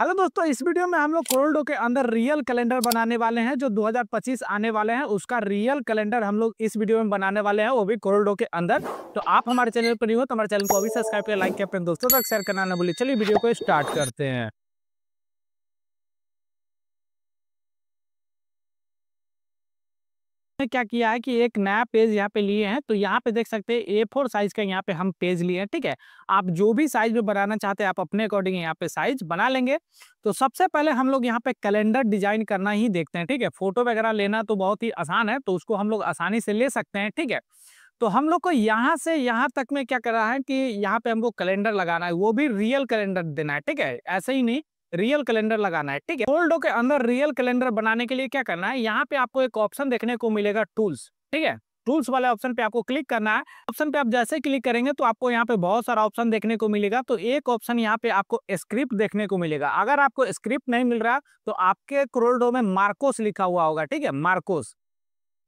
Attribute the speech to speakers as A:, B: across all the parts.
A: hello दोस्तों इस video में हम लोग कोल्डो के अंदर रियल कैलेंडर बनाने वाले हैं जो 2025 आने वाले हैं उसका रियल कैलेंडर हम लोग इस वीडियो में बनाने वाले हैं वो भी कोल्डो के अंदर तो आप हमारे चैनल पर नहीं हो तो हमारे चैनल को अभी सब्सक्राइब कर लाइक कर अपने दोस्तों तक शेयर करना ना भूलिए चलिए वीडियो को स्टार्ट करते हैं क्या किया है कि एक नया पेज यहाँ पे लिए हैं तो यहाँ पे देख सकते हैं ए फोर साइज का यहाँ पे हम पेज लिए हैं ठीक है आप जो भी साइज में बनाना चाहते हैं आप अपने अकॉर्डिंग यहाँ पे साइज बना लेंगे तो सबसे पहले हम लोग यहाँ पे कैलेंडर डिजाइन करना ही देखते हैं ठीक है फोटो वगैरह लेना तो बहुत ही आसान है तो उसको हम लोग आसानी से ले सकते हैं ठीक है तो हम लोग को यहाँ से यहाँ तक में क्या कर रहा है कि यहाँ पे हमको कैलेंडर लगाना है वो भी रियल कैलेंडर देना है ठीक है ऐसे ही नहीं रियल कैलेंडर लगाना है ठीक है फोल्डो के अंदर रियल कैलेंडर बनाने के लिए क्या करना है यहाँ पे आपको एक ऑप्शन देखने को मिलेगा टूल्स ठीक है टूल्स वाले ऑप्शन पे आपको क्लिक करना है ऑप्शन पे आप जैसे क्लिक करेंगे तो आपको यहाँ पे बहुत सारा ऑप्शन देखने को मिलेगा तो एक ऑप्शन यहाँ पे आपको स्क्रिप्ट देखने को मिलेगा अगर आपको स्क्रिप्ट नहीं मिल रहा तो आपके क्रोल्डो में मार्कोस लिखा हुआ होगा ठीक है मार्कोस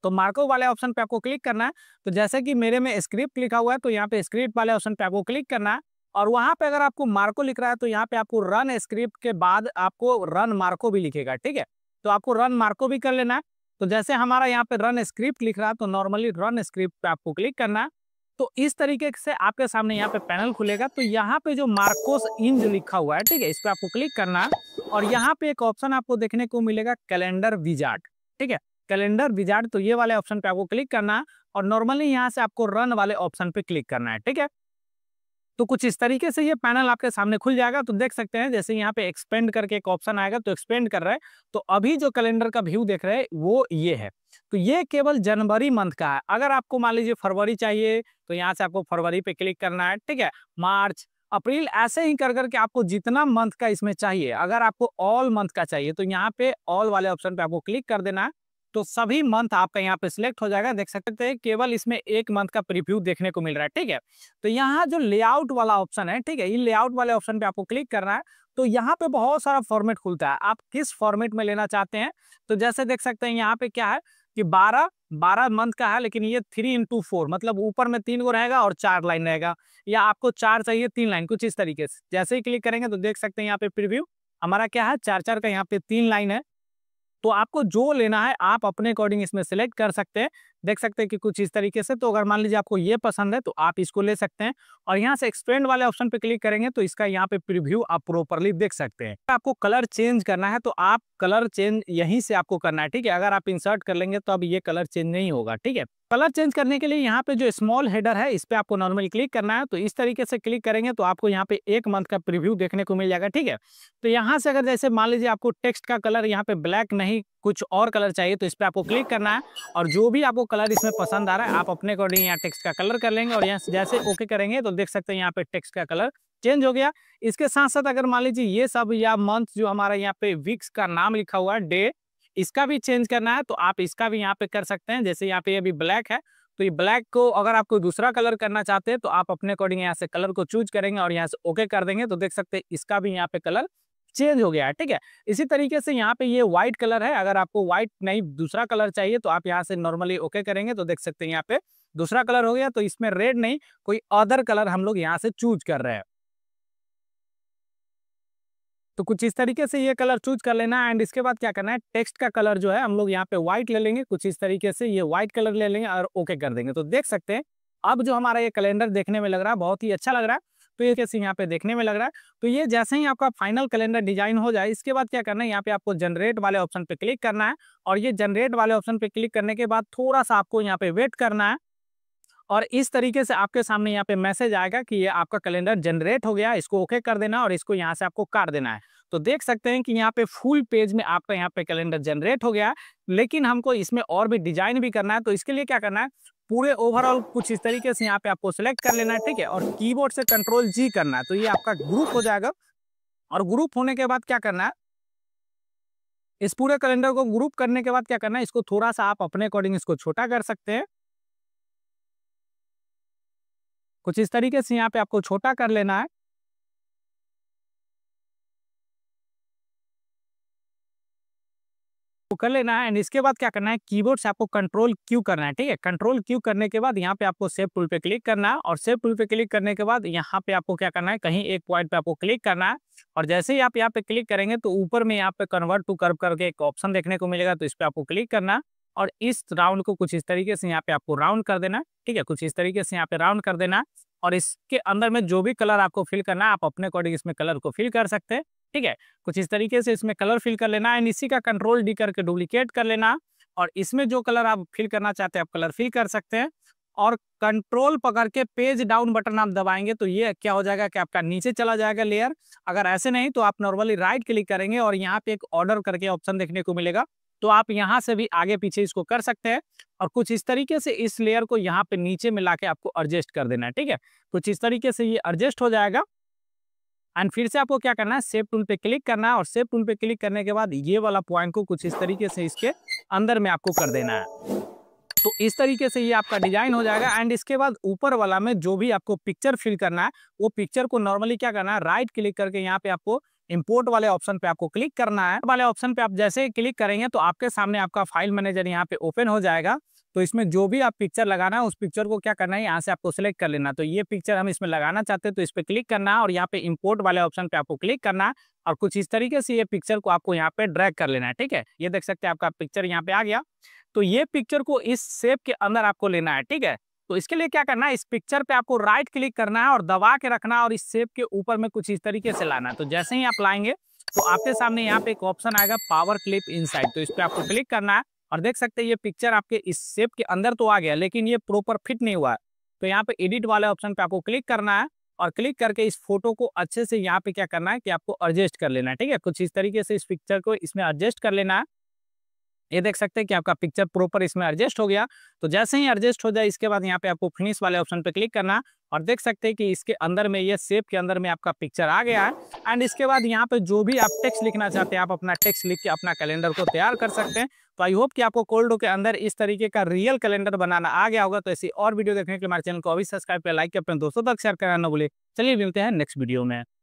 A: तो मार्को वाले ऑप्शन पे आपको क्लिक करना है तो जैसे कि मेरे में स्क्रिप्ट लिखा हुआ है तो यहाँ पे स्क्रिप्ट वाले ऑप्शन पे आपको क्लिक करना है और वहां पे अगर आपको मार्को लिख रहा है तो यहाँ पे आपको रन स्क्रिप्ट के बाद आपको रन मार्को भी लिखेगा ठीक है तो आपको रन मार्को भी कर लेना है तो जैसे हमारा यहाँ पे रन स्क्रिप्ट लिख रहा है तो नॉर्मली रन स्क्रिप्ट पे आपको क्लिक करना है तो इस तरीके से आपके सामने यहाँ पे पैनल खुलेगा तो यहाँ पे जो मार्कोस इंज लिखा हुआ है ठीक है इस पर आपको क्लिक करना है और यहाँ पे एक ऑप्शन आपको देखने को मिलेगा कैलेंडर विजार्ट ठीक है कैलेंडर विजार्ट तो ये वाले ऑप्शन पे आपको क्लिक करना है और नॉर्मली यहाँ से आपको रन वाले ऑप्शन पे क्लिक करना है ठीक है तो कुछ इस तरीके से ये पैनल आपके सामने खुल जाएगा तो देख सकते हैं जैसे यहाँ पे एक्सपेंड करके एक ऑप्शन आएगा तो एक्सपेंड कर रहा है तो अभी जो कैलेंडर का व्यू देख रहे हैं वो ये है तो ये केवल जनवरी मंथ का है अगर आपको मान लीजिए फरवरी चाहिए तो यहाँ से आपको फरवरी पे क्लिक करना है ठीक है मार्च अप्रैल ऐसे ही कर करके आपको जितना मंथ का इसमें चाहिए अगर आपको ऑल मंथ का चाहिए तो यहाँ पे ऑल वाले ऑप्शन पे आपको क्लिक कर देना है तो सभी मंथ आपका यहाँ पे सिलेक्ट हो जाएगा देख सकते हैं केवल इसमें एक मंथ का प्रीव्यू देखने को मिल रहा है ठीक है तो यहाँ जो लेआउट वाला ऑप्शन है ठीक है ये लेआउट वाले ऑप्शन पे आपको क्लिक करना है तो यहाँ पे बहुत सारा फॉर्मेट खुलता है आप किस फॉर्मेट में लेना चाहते हैं तो जैसे देख सकते हैं यहाँ पे क्या है कि बारह बारह मंथ का है लेकिन ये थ्री इंटू फोर मतलब ऊपर में तीन को रहेगा और चार लाइन रहेगा या आपको चार चाहिए तीन लाइन कुछ इस तरीके से जैसे ही क्लिक करेंगे तो देख सकते हैं यहाँ पे प्रिव्यू हमारा क्या है चार चार का यहाँ पे तीन लाइन है तो आपको जो लेना है आप अपने अकॉर्डिंग इसमें सेलेक्ट कर सकते हैं देख सकते हैं कि कुछ इस तरीके से तो अगर मान लीजिए आपको ये पसंद है तो आप इसको ले सकते हैं और यहाँ से एक्सपेंड वाले ऑप्शन पे क्लिक करेंगे तो इसका यहाँ पे प्रीव्यू आप प्रॉपरली देख सकते हैं आपको कलर चेंज करना है तो आप कलर चेंज यहीं से आपको करना है ठीक है अगर आप इंसर्ट कर लेंगे तो अब ये कलर चेंज नहीं होगा ठीक है कलर चेंज करने के लिए यहाँ पे जो स्मॉल हेडर है इस पर आपको नॉर्मल क्लिक करना है तो इस तरीके से क्लिक करेंगे तो आपको यहाँ पे एक मंथ का प्रिव्यू देखने को मिल जाएगा ठीक है तो यहाँ से अगर जैसे मान लीजिए आपको टेक्स्ट का कलर यहाँ पे ब्लैक नहीं कुछ और कलर चाहिए तो इस पर आपको क्लिक करना है और जो भी आपको कलर इसमें पसंद आ रहा है आप अपने अकॉर्डिंग यहाँ टेक्स्ट का कलर कर लेंगे और यहाँ जैसे ओके करेंगे तो देख सकते हैं यहाँ पे टेक्स्ट का कलर चेंज हो गया इसके साथ साथ अगर मान लीजिए ये सब या मंथ जो हमारा यहाँ पे वीक्स का नाम लिखा हुआ है डे इसका भी चेंज करना है तो आप इसका भी यहाँ पे कर सकते हैं जैसे यहाँ पे अभी ब्लैक है तो ये ब्लैक को अगर आपको दूसरा कलर करना चाहते हैं तो आप अपने अकॉर्डिंग यहाँ से कलर को चूज करेंगे और यहाँ से ओके कर देंगे तो देख सकते हैं इसका भी यहाँ पे कलर चेंज हो गया है ठीक है इसी तरीके से यहाँ पे ये व्हाइट कलर है अगर आपको व्हाइट नहीं दूसरा कलर चाहिए तो आप यहाँ से नॉर्मली ओके करेंगे तो देख सकते हैं यहाँ पे दूसरा कलर हो गया तो इसमें रेड नहीं कोई अदर कलर हम लोग यहाँ से चूज कर रहे हैं तो कुछ इस तरीके से ये कलर चूज कर लेना है एंड इसके बाद क्या करना है टेक्स्ट का कलर जो है हम लोग यहाँ पे व्हाइट ले लेंगे कुछ इस तरीके से ये व्हाइट कलर ले लेंगे और ओके कर देंगे तो देख सकते हैं अब जो हमारा ये कैलेंडर देखने में लग रहा है बहुत ही अच्छा लग रहा है तो ये कैसे यहाँ पे देखने में लग रहा है तो ये जैसे ही आपका फाइनल कैलेंडर डिजाइन हो जाए इसके बाद क्या करना है यहाँ पे आपको जनरेट वाले ऑप्शन पे क्लिक करना है और ये जनरेट वाले ऑप्शन पे क्लिक करने के बाद थोड़ा सा आपको यहाँ पे वेट करना है और इस तरीके से आपके सामने यहाँ पे मैसेज आएगा कि ये आपका कैलेंडर जनरेट हो गया इसको ओके कर देना और इसको यहाँ से आपको काट देना है तो देख सकते हैं कि यहाँ पे फुल पेज में आपका यहाँ पे कैलेंडर जनरेट हो गया लेकिन हमको इसमें और भी डिजाइन भी करना है तो इसके लिए क्या करना है पूरे ओवरऑल कुछ इस तरीके से यहाँ पे आपको सेलेक्ट कर लेना है ठीक है और कीबोर्ड से कंट्रोल जी करना है तो ये आपका ग्रुप हो जाएगा और ग्रुप होने के बाद क्या करना है इस पूरे कैलेंडर को ग्रुप करने के बाद क्या करना है इसको थोड़ा सा आप अपने अकॉर्डिंग इसको छोटा कर सकते हैं कुछ इस तरीके से यहाँ पे आपको छोटा कर लेना है वो कर लेना है एंड इसके बाद क्या करना है कीबोर्ड से आपको कंट्रोल क्यू करना है ठीक है कंट्रोल क्यू करने के बाद यहाँ पे आपको सेव टूल पे क्लिक करना है और सेव टूल पे क्लिक करने के बाद यहाँ पे आपको क्या करना है कहीं एक पॉइंट पे आपको क्लिक करना है और जैसे ही आप यहाँ पे क्लिक करेंगे तो ऊपर में यहाँ पे कन्वर्ट टू कर्व करके एक ऑप्शन देखने को मिलेगा तो इस पर आपको क्लिक करना और इस राउंड को कुछ इस तरीके से यहाँ पे आपको राउंड कर देना ठीक है कुछ इस तरीके से यहाँ पे राउंड कर देना और इसके अंदर में जो भी कलर आपको फिल करना है आप अपने अकॉर्डिंग इसमें कलर को फिल कर सकते हैं ठीक है कुछ इस तरीके से इसमें कलर फिल कर लेना एंड इसी का कंट्रोल डी करके डुप्लीकेट कर लेना और इसमें जो कलर आप फिल करना चाहते हैं आप कलर फिल कर सकते हैं और कंट्रोल पकड़ के पेज डाउन बटन आप दबाएंगे तो ये क्या हो जाएगा कि आपका नीचे चला जाएगा लेयर अगर ऐसे नहीं तो आप नॉर्मली राइट क्लिक करेंगे और यहाँ पे एक ऑर्डर करके ऑप्शन देखने को मिलेगा तो आप यहाँ से भी आगे पीछे इसको कर सकते हैं और कुछ इस तरीके से इस लेयर को यहाँ पे नीचे मिला के आपको एडजस्ट कर देना है ठीक है कुछ इस तरीके से ये एडजस्ट हो जाएगा एंड फिर से आपको क्या करना है सेफ टूल पे क्लिक करना है और सेव टूल पे क्लिक करने के बाद ये वाला पॉइंट को कुछ इस तरीके से इसके अंदर में आपको कर देना है तो इस तरीके से ये आपका डिजाइन हो जाएगा एंड इसके बाद ऊपर वाला में जो भी आपको पिक्चर फिल करना है वो पिक्चर को नॉर्मली क्या करना है राइट क्लिक करके यहाँ पे आपको इंपोर्ट वाले ऑप्शन पे आपको क्लिक करना है वाले ऑप्शन पे आप जैसे क्लिक करेंगे तो आपके सामने आपका फाइल मैनेजर यहाँ पे ओपन हो जाएगा तो इसमें जो भी आप पिक्चर लगाना है उस पिक्चर को क्या करना है यहाँ से आपको सेलेक्ट कर लेना तो ये पिक्चर हम इसमें लगाना चाहते हैं तो इस पर क्लिक करना और यहाँ पे इम्पोर्ट वाले ऑप्शन पे आपको क्लिक करना और कुछ इस तरीके से ये पिक्चर को आपको यहाँ पे ड्रैग कर लेना है ठीक है ये देख सकते हैं आपका पिक्चर यहाँ पे आ गया तो ये पिक्चर को इस शेप के अंदर आपको लेना है ठीक है तो इसके लिए क्या करना है इस पिक्चर पे आपको राइट क्लिक करना है और दबा के रखना और इस शेप के ऊपर में कुछ इस तरीके से लाना है तो जैसे ही आप लाएंगे तो आपके सामने यहाँ पे एक ऑप्शन आएगा पावर क्लिप इनसाइड तो इस पर आपको क्लिक करना है और देख सकते हैं ये पिक्चर आपके इस शेप के अंदर तो आ गया लेकिन ये प्रॉपर फिट नहीं हुआ है तो यहाँ पे एडिट वाले ऑप्शन पे आपको क्लिक करना है और क्लिक करके इस फोटो को अच्छे से यहाँ पे क्या करना है कि आपको एडजस्ट कर लेना है ठीक है कुछ इस तरीके से इस पिक्चर को इसमें एडजस्ट कर लेना है ये देख सकते हैं कि आपका पिक्चर प्रॉपर इसमें एडजस्ट हो गया तो जैसे ही एडजस्ट हो जाए इसके बाद यहाँ पे आपको फिनिश वाले ऑप्शन पे क्लिक करना और देख सकते हैं कि इसके अंदर में ये सेप के अंदर में आपका पिक्चर आ गया है एंड इसके बाद यहाँ पे जो भी आप टेक्स्ट लिखना चाहते हैं आप अपना टेक्स्ट लिख के अपना कैलेंडर को तैयार कर सकते हैं तो आई होप कि आपको कोल्डो के अंदर इस तरीके का रियल कैलेंडर बनाना आ गया होगा तो ऐसी और वीडियो देखने के लिए हमारे चैनल को अभी सब्सक्राइब कर लाइक कर अपने दोस्तों तक शेयर करना ना भूले चलिए मिलते हैं नेक्स्ट वीडियो में